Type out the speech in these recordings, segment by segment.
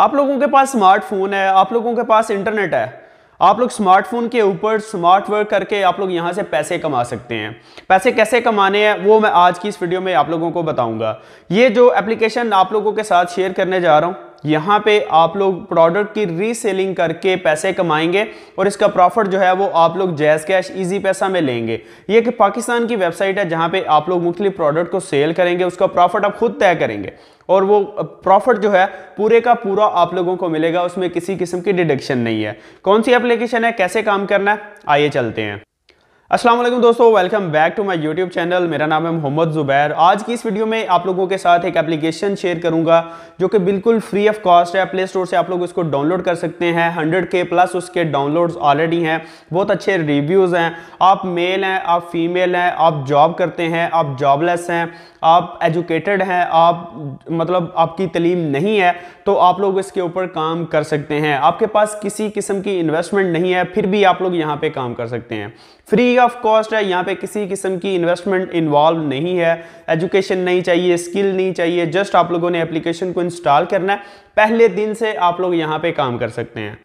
आप लोगों के पास स्मार्टफोन है आप लोगों के पास इंटरनेट है आप लोग स्मार्टफोन के ऊपर स्मार्ट वर्क करके आप लोग यहाँ से पैसे कमा सकते हैं पैसे कैसे कमाने हैं वो मैं आज की इस वीडियो में आप लोगों को बताऊंगा ये जो एप्लीकेशन आप लोगों के साथ शेयर करने जा रहा हूँ यहाँ पे आप लोग प्रोडक्ट की रीसेलिंग करके पैसे कमाएंगे और इसका प्रॉफिट जो है वो आप लोग जैज कैश इजी पैसा में लेंगे ये कि पाकिस्तान की वेबसाइट है जहाँ पे आप लोग मुख्तलि प्रोडक्ट को सेल करेंगे उसका प्रॉफिट आप खुद तय करेंगे और वो प्रॉफिट जो है पूरे का पूरा आप लोगों को मिलेगा उसमें किसी किस्म की डिडक्शन नहीं है कौन सी एप्लीकेशन है कैसे काम करना है आइए चलते हैं असलम दोस्तों welcome back to my YouTube channel मेरा नाम है मोहम्मद ज़ुबैर आज की इस वीडियो में आप लोगों के साथ एक एप्लीकेशन शेयर करूंगा जो कि बिल्कुल फ्री ऑफ कॉस्ट है प्ले स्टोर से आप लोग इसको डाउनलोड कर सकते हैं हंड्रेड के प्लस उसके डाउनलोड्स ऑलरेडी हैं बहुत अच्छे रिव्यूज़ हैं आप मेल हैं आप फीमेल हैं आप जॉब करते हैं आप जॉबलेस हैं आप एजुकेटेड हैं आप मतलब आपकी तलीम नहीं है तो आप लोग इसके ऊपर काम कर सकते हैं आपके पास किसी किस्म की इन्वेस्टमेंट नहीं है फिर भी आप लोग यहाँ पर काम कर सकते हैं फ्री ऑफ कॉस्ट है यहाँ पे किसी किस्म की इन्वेस्टमेंट इन्वॉल्व नहीं है एजुकेशन नहीं चाहिए स्किल नहीं चाहिए जस्ट आप लोगों ने एप्लीकेशन को इंस्टॉल करना है पहले दिन से आप लोग यहाँ पे काम कर सकते हैं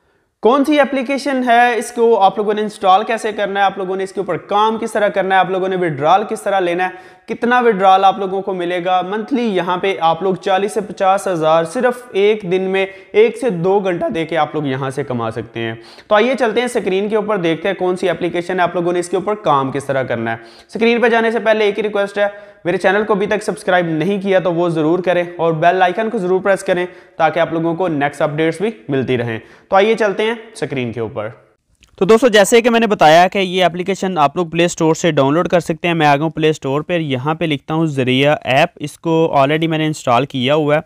कौन सी एप्लीकेशन है इसको आप लोगों ने इंस्टॉल कैसे करना है आप लोगों ने इसके ऊपर काम किस तरह करना है आप लोगों ने विड्रॉल किस तरह लेना है कितना विड्रॉल आप लोगों को मिलेगा मंथली यहाँ पे आप लोग 40 से पचास हज़ार सिर्फ एक दिन में एक से दो घंटा दे के आप लोग यहाँ से कमा सकते हैं तो आइए चलते हैं स्क्रीन के ऊपर देखते हैं कौन सी एप्लीकेशन है आप लोगों ने इसके ऊपर काम किस तरह करना है स्क्रीन पर जाने से पहले एक ही रिक्वेस्ट है मेरे चैनल को अभी तक सब्सक्राइब नहीं किया तो वो ज़रूर करें और बेल आइकन को ज़रूर प्रेस करें ताकि आप लोगों को नेक्स्ट अपडेट्स भी मिलती रहें तो आइए चलते हैं स्क्रीन के ऊपर तो दोस्तों जैसे कि मैंने बताया कि ये एप्लीकेशन आप लोग प्ले स्टोर से डाउनलोड कर सकते हैं मैं आ गया हूँ प्ले स्टोर पर यहाँ पर लिखता हूँ ज़रिया ऐप इसको ऑलरेडी मैंने इंस्टॉल किया हुआ है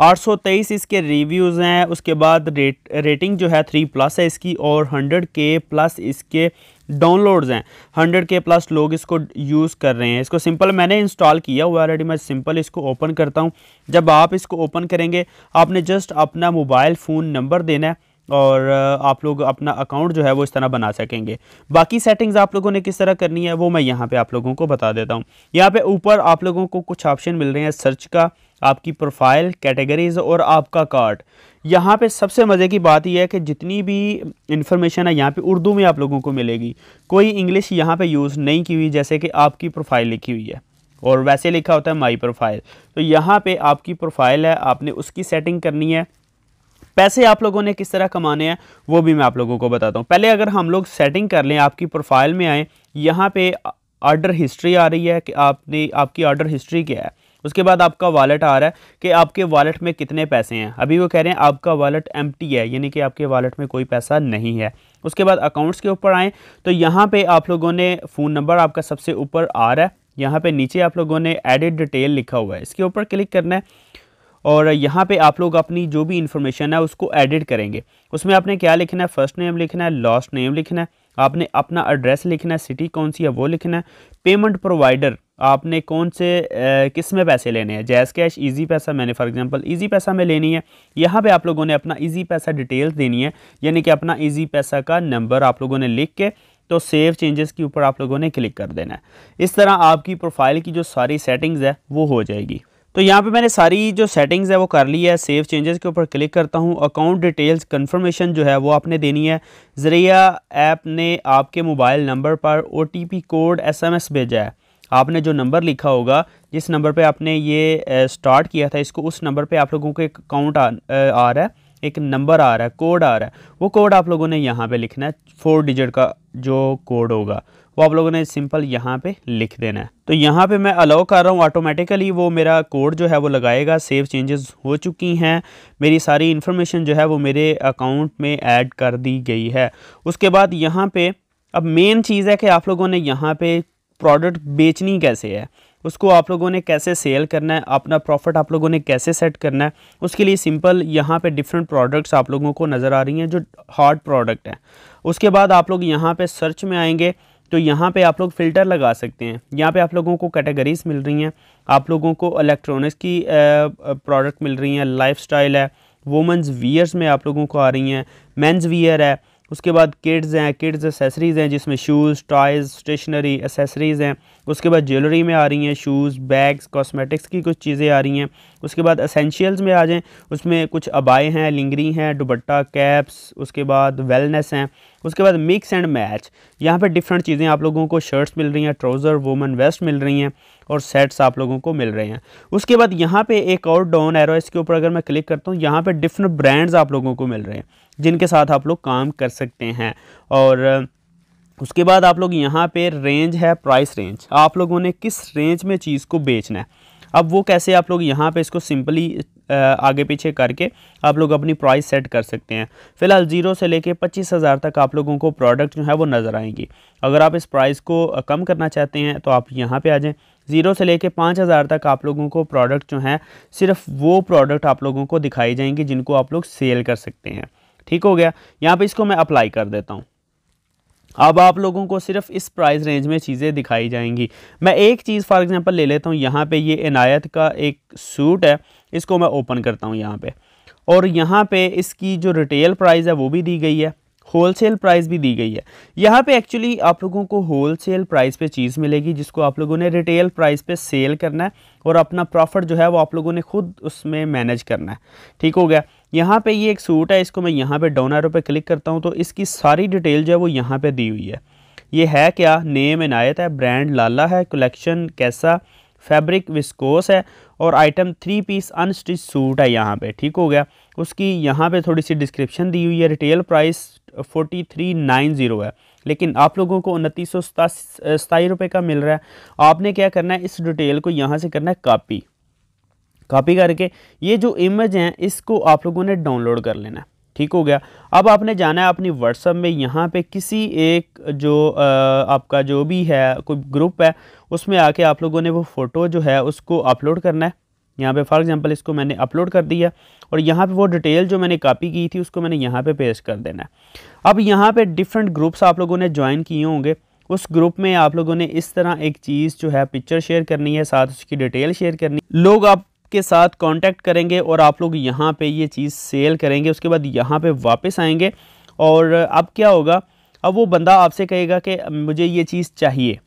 823 इसके रिव्यूज़ हैं उसके बाद रेट रेटिंग जो है थ्री प्लस है इसकी और 100 के प्लस इसके डाउनलोड्स हैं 100 के प्लस लोग इसको यूज़ कर रहे हैं इसको सिंपल मैंने इंस्टॉल किया हुआ ऑलरेडी मैं सिंपल इसको ओपन करता हूं जब आप इसको ओपन करेंगे आपने जस्ट अपना मोबाइल फ़ोन नंबर देना है और आप लोग अपना अकाउंट जो है वो इस तरह बना सकेंगे बाकी सेटिंग्स आप लोगों ने किस तरह करनी है वो मैं यहाँ पे आप लोगों को बता देता हूँ यहाँ पे ऊपर आप लोगों को कुछ ऑप्शन मिल रहे हैं सर्च का आपकी प्रोफाइल कैटेगरीज और आपका कार्ड यहाँ पे सबसे मज़े की बात यह है कि जितनी भी इंफॉर्मेशन है यहाँ पे उर्दू में आप लोगों को मिलेगी कोई इंग्लिश यहाँ पे यूज़ नहीं की हुई जैसे कि आपकी प्रोफाइल लिखी हुई है और वैसे लिखा होता है माई प्रोफाइल तो यहाँ पे आपकी प्रोफाइल है आपने उसकी सेटिंग करनी है पैसे आप लोगों ने किस तरह कमाने हैं वो भी मैं आप लोगों को बताता हूँ पहले अगर हम लोग सेटिंग कर लें आपकी प्रोफाइल में आएँ यहाँ पे ऑर्डर हिस्ट्री आ रही है कि आपने आपकी ऑर्डर हिस्ट्री क्या है उसके बाद आपका वॉलेट आ रहा है कि आपके वॉलेट में कितने पैसे हैं अभी वो कह रहे हैं आपका वॉलेट एम है यानी कि आपके वॉलेट में कोई पैसा नहीं है उसके बाद अकाउंट्स के ऊपर आएँ तो यहाँ पर आप लोगों ने फ़ोन नंबर आपका सबसे ऊपर आ रहा है यहाँ पे नीचे आप लोगों ने एडिट डिटेल लिखा हुआ है इसके ऊपर क्लिक करना है और यहाँ पे आप लोग अपनी जो भी इन्फॉर्मेशन है उसको एडिट करेंगे उसमें आपने क्या लिखना है फर्स्ट नेम लिखना है लास्ट नेम लिखना है आपने अपना एड्रेस लिखना है सिटी कौन सी है वो लिखना है पेमेंट प्रोवाइडर आपने कौन से किस में पैसे लेने हैं जैस कैश इजी पैसा मैंने फॉर एग्जांपल इजी पैसा में लेनी है यहाँ पे आप लोगों ने अपना इजी पैसा डिटेल्स देनी है यानी कि अपना इजी पैसा का नंबर आप लोगों ने लिख के तो सेव चेंजेस के ऊपर आप लोगों ने क्लिक कर देना है इस तरह आपकी प्रोफाइल की जो सारी सेटिंग्स है वो हो जाएगी तो यहाँ पे मैंने सारी जो सेटिंग्स है वो कर ली है सेव चेंजेस के ऊपर क्लिक करता हूँ अकाउंट डिटेल्स कंफर्मेशन जो है वो आपने देनी है ज़रिया ऐप ने आपके मोबाइल नंबर पर ओ कोड एस भेजा है आपने जो नंबर लिखा होगा जिस नंबर पे आपने ये स्टार्ट किया था इसको उस नंबर पे आप लोगों को एक अकाउंट आ, आ रहा है एक नंबर आ रहा है कोड आ रहा है वो कोड आप लोगों ने यहाँ पे लिखना है फोर डिजिट का जो कोड होगा वो आप लोगों ने सिंपल यहाँ पे लिख देना है तो यहाँ पे मैं अलाउ कर रहा हूँ ऑटोमेटिकली वो मेरा कोड जो है वो लगाएगा सेव चेंजेस हो चुकी हैं मेरी सारी इन्फॉर्मेशन जो है वो मेरे अकाउंट में ऐड कर दी गई है उसके बाद यहाँ पे अब मेन चीज़ है कि आप लोगों ने यहाँ पे प्रोडक्ट बेचनी कैसे है उसको आप लोगों ने कैसे सेल करना है अपना प्रॉफिट आप लोगों ने कैसे सेट करना है उसके लिए सिंपल यहाँ पे डिफरेंट प्रोडक्ट्स आप लोगों को नज़र आ रही हैं जो हार्ड प्रोडक्ट हैं उसके बाद आप लोग यहाँ पे सर्च में आएंगे तो यहाँ पे आप लोग फ़िल्टर लगा सकते हैं यहाँ पे आप लोगों को कैटेगरीज मिल रही हैं आप लोगों को इलेक्ट्रॉनिक्स की प्रोडक्ट मिल रही हैं लाइफस्टाइल है वुमेंस वियर्स में आप लोगों को आ रही हैं मेंस वियर है उसके बाद किड्स हैं किड्स एसेसरीज़ हैं जिसमें शूज़ टॉयज़ स्टेशनरी एसेसरीज़ हैं उसके बाद ज्वेलरी में आ रही हैं शूज़ बैग्स कॉस्मेटिक्स की कुछ चीज़ें आ रही हैं उसके बाद असेंशियल्स में आ जाएँ उसमें कुछ अबाए हैं लिंगरी हैं दुबट्टा कैप्स उसके बाद वेलनेस हैं उसके बाद मिक्स एंड मैच यहाँ पे डिफरेंट चीज़ें आप लोगों को शर्ट्स मिल रही हैं ट्राउज़र वुमन वेस्ट मिल रही हैं और सेट्स आप लोगों को मिल रहे हैं उसके बाद यहाँ पे एक और डॉन एरो इसके ऊपर अगर मैं क्लिक करता हूँ यहाँ पे डिफरेंट ब्रांड्स आप लोगों को मिल रहे हैं जिनके साथ आप लोग काम कर सकते हैं और उसके बाद आप लोग यहाँ पे रेंज है प्राइस रेंज आप लोगों ने किस रेंज में चीज़ को बेचना है अब वो कैसे आप लोग यहाँ पे इसको सिंपली आगे पीछे करके आप लोग अपनी प्राइस सेट कर सकते हैं फिलहाल ज़ीरो से लेके पच्चीस हज़ार तक आप लोगों को प्रोडक्ट जो है वो नज़र आएंगी अगर आप इस प्राइस को कम करना चाहते हैं तो आप यहाँ पे आ जाएं ज़ीरो से लेके पाँच हज़ार तक आप लोगों को प्रोडक्ट जो है सिर्फ वो प्रोडक्ट आप लोगों को दिखाई जाएंगी जिनको आप लोग सेल कर सकते हैं ठीक हो गया यहाँ पर इसको मैं अप्लाई कर देता हूँ अब आप लोगों को सिर्फ इस प्राइस रेंज में चीज़ें दिखाई जाएंगी मैं एक चीज़ फॉर एग्जांपल ले लेता हूँ यहाँ पे ये इनायत का एक सूट है इसको मैं ओपन करता हूँ यहाँ पे और यहाँ पे इसकी जो रिटेल प्राइस है वो भी दी गई है होलसेल प्राइस भी दी गई है यहाँ पे एक्चुअली आप लोगों को होलसेल प्राइस पे चीज़ मिलेगी जिसको आप लोगों ने रिटेल प्राइस पे सेल करना है और अपना प्रॉफिट जो है वो आप लोगों ने खुद उसमें मैनेज करना है ठीक हो गया यहाँ पे ये एक सूट है इसको मैं यहाँ पे डाउन एरो पे क्लिक करता हूँ तो इसकी सारी डिटेल जो है वो यहाँ पर दी हुई है ये है क्या नेम इनायत है ब्रांड लाला है कलेक्शन कैसा फैब्रिक विस्कोस है और item three piece unstitch suit है यहाँ पे ठीक हो गया उसकी यहाँ पे थोड़ी सी डिस्क्रिप्शन दी हुई है retail price forty three nine zero है लेकिन आप लोगों को उनतीस सौ सतासी रुपये का मिल रहा है आपने क्या करना है इस डिटेल को यहाँ से करना है कापी कापी करके ये जो इमेज हैं इसको आप लोगों ने डाउनलोड कर लेना है ठीक हो गया अब आपने जाना है अपनी व्हाट्सअप में यहाँ पे किसी एक जो आपका जो भी है कोई ग्रुप है उसमें आके आप लोगों ने वो फ़ोटो जो है उसको अपलोड करना है यहाँ पे फॉर एग्जांपल इसको मैंने अपलोड कर दिया और यहाँ पे वो डिटेल जो मैंने कॉपी की थी उसको मैंने यहाँ पे पेस्ट कर देना है अब यहाँ पे डिफरेंट ग्रुप्स आप लोगों ने ज्वाइन किए होंगे उस ग्रुप में आप लोगों ने इस तरह एक चीज़ जो है पिक्चर शेयर करनी है साथ उसकी डिटेल शेयर करनी लोग आप के साथ कांटेक्ट करेंगे और आप लोग यहाँ पे ये चीज़ सेल करेंगे उसके बाद यहाँ पे वापस आएंगे और अब क्या होगा अब वो बंदा आपसे कहेगा कि मुझे ये चीज़ चाहिए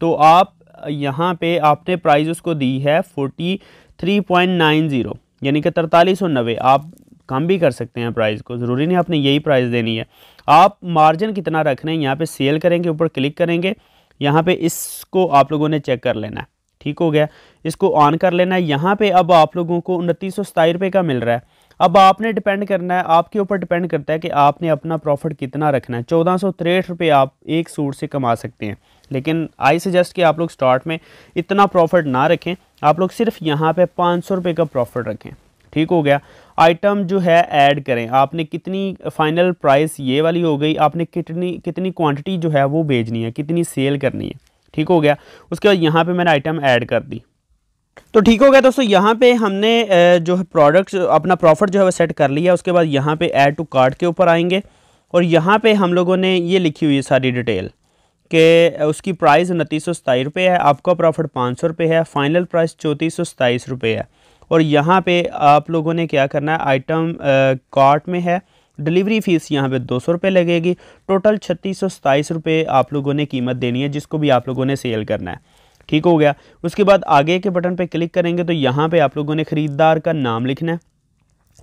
तो आप यहाँ पे आपने प्राइस उसको दी है 43.90 थ्री पॉइंट नाइन ज़ीरो यानी कि तरतालीस सौ नबे आप कम भी कर सकते हैं प्राइस को ज़रूरी नहीं आपने यही प्राइस देनी है आप मार्जिन कितना रख रहे हैं यहाँ पे सेल करेंगे ऊपर क्लिक करेंगे यहाँ पे इसको आप लोगों ने चेक कर लेना है ठीक हो गया इसको ऑन कर लेना है यहाँ पे अब आप लोगों को उनतीस सौ का मिल रहा है अब आपने डिपेंड करना है आपके ऊपर डिपेंड करता है कि आपने अपना प्रॉफिट कितना रखना है चौदह सौ तिरठ रुपये आप एक सूट से कमा सकते हैं लेकिन आई सजेस्ट कि आप लोग स्टार्ट में इतना प्रॉफिट ना रखें आप लोग सिर्फ यहाँ पे पाँच सौ रुपये का प्रॉफिट रखें ठीक हो गया आइटम जो है ऐड करें आपने कितनी फाइनल प्राइस ये वाली हो गई आपने कितनी कितनी क्वान्टिटी जो है वो भेजनी है कितनी सेल करनी है ठीक हो गया उसके बाद यहाँ पे मैंने आइटम ऐड कर दी तो ठीक हो गया दोस्तों यहाँ पे हमने जो है प्रोडक्ट अपना प्रॉफिट जो है वो सेट कर लिया उसके बाद यहाँ पे ऐड टू कार्ट के ऊपर आएंगे और यहाँ पे हम लोगों ने ये लिखी हुई है सारी डिटेल कि उसकी प्राइस उनतीस सौ रुपये है आपका प्रॉफिट पाँच सौ रुपये है फाइनल प्राइस चौंतीस सौ सताईस रुपये है और यहाँ पर आप लोगों ने क्या करना है आइटम कार्ट में है डिलीवरी फ़ीस यहाँ पे दो सौ रुपये लगेगी टोटल छत्तीस सौ सताईस रुपये आप लोगों ने कीमत देनी है जिसको भी आप लोगों ने सेल करना है ठीक हो गया उसके बाद आगे के बटन पे क्लिक करेंगे तो यहाँ पे आप लोगों ने ख़रीदार का नाम लिखना है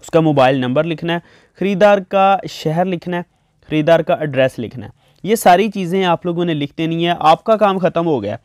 उसका मोबाइल नंबर लिखना है ख़रीदार का शहर लिखना है ख़रीदार का एड्रेस लिखना है ये सारी चीज़ें आप लोगों ने लिख देनी है आपका काम ख़त्म हो गया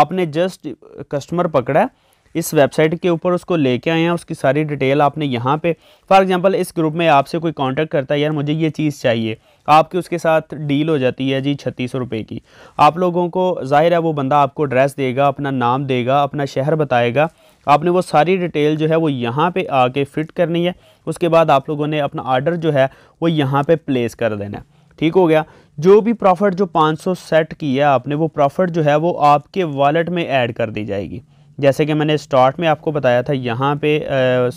आपने जस्ट कस्टमर पकड़ा इस वेबसाइट के ऊपर उसको लेके आए हैं उसकी सारी डिटेल आपने यहाँ पे फॉर एग्जांपल इस ग्रुप में आपसे कोई कांटेक्ट करता है यार मुझे ये चीज़ चाहिए आपकी उसके साथ डील हो जाती है जी छत्तीस रुपये की आप लोगों को जाहिर है वो बंदा आपको एड्रेस देगा अपना नाम देगा अपना शहर बताएगा आपने वो सारी डिटेल जो है वो यहाँ पर आके फिट करनी है उसके बाद आप लोगों ने अपना आर्डर जो है वो यहाँ पर प्लेस कर देना है ठीक हो गया जो भी प्रॉफिट जो 500 सेट की है आपने वो प्रॉफिट जो है वो आपके वॉलेट में ऐड कर दी जाएगी जैसे कि मैंने स्टार्ट में आपको बताया था यहाँ पे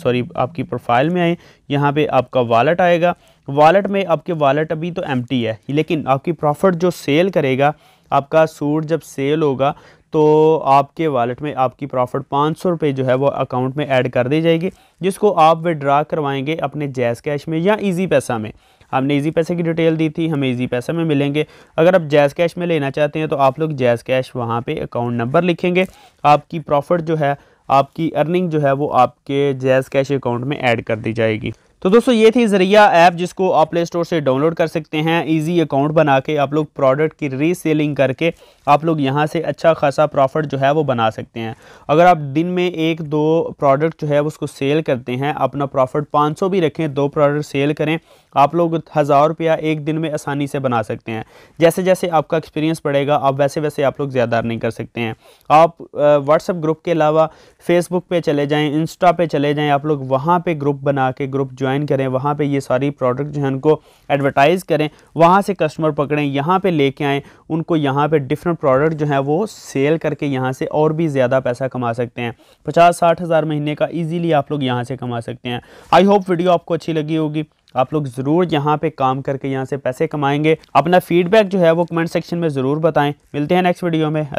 सॉरी आपकी प्रोफाइल में आए यहाँ पे आपका वॉलेट आएगा वॉलेट में आपके वॉलेट अभी तो एम है लेकिन आपकी प्रॉफिट जो सेल करेगा आपका सूट जब सेल होगा तो आपके वॉलेट में आपकी प्रॉफिट पाँच सौ रुपये जो है वो अकाउंट में ऐड कर दी जाएगी जिसको आप विड्रा करवाएंगे अपने जैस कैश में या इजी पैसा में हमने इजी पैसे की डिटेल दी थी हमें ईजी पैसे में मिलेंगे अगर आप जैज़ कैश में लेना चाहते हैं तो आप लोग जैज़ कैश वहाँ पर अकाउंट नंबर लिखेंगे आपकी प्रॉफिट जो है आपकी अर्निंग जो है वो आपके जैज़ कैश अकाउंट में ऐड कर दी जाएगी तो दोस्तों ये थी जरिया ऐप जिसको आप प्ले स्टोर से डाउनलोड कर सकते हैं इजी अकाउंट बना के आप लोग प्रोडक्ट की रीसेलिंग करके आप लोग यहाँ से अच्छा खासा प्रॉफिट जो है वो बना सकते हैं अगर आप दिन में एक दो प्रोडक्ट जो है उसको सेल करते हैं अपना प्रॉफिट 500 भी रखें दो प्रोडक्ट सेल करें आप लोग हज़ार रुपया एक दिन में आसानी से बना सकते हैं जैसे जैसे आपका एक्सपीरियंस बढ़ेगा आप वैसे वैसे आप लोग ज़्यादा अर्निंग कर सकते हैं आप व्हाट्सअप ग्रुप के अलावा फेसबुक पर चले जाएँ इंस्टा पे चले जाएँ आप लोग वहाँ पर ग्रुप बना के ग्रुप ज्वाइन ज्वाइन करें वहाँ पे ये सारी प्रोडक्ट जो है उनको एडवर्टाइज़ करें वहाँ से कस्टमर पकड़ें यहाँ पे लेके आएँ उनको यहाँ पे डिफरेंट प्रोडक्ट जो है वो सेल करके यहाँ से और भी ज़्यादा पैसा कमा सकते हैं पचास साठ हज़ार महीने का ईजिली आप लोग यहाँ से कमा सकते हैं आई होप वीडियो आपको अच्छी लगी होगी आप लोग ज़रूर यहाँ पे काम करके यहाँ से पैसे कमाएंगे अपना फीडबैक जो है वो कमेंट सेक्शन में ज़रूर बताएं मिलते हैं नेक्स्ट वीडियो में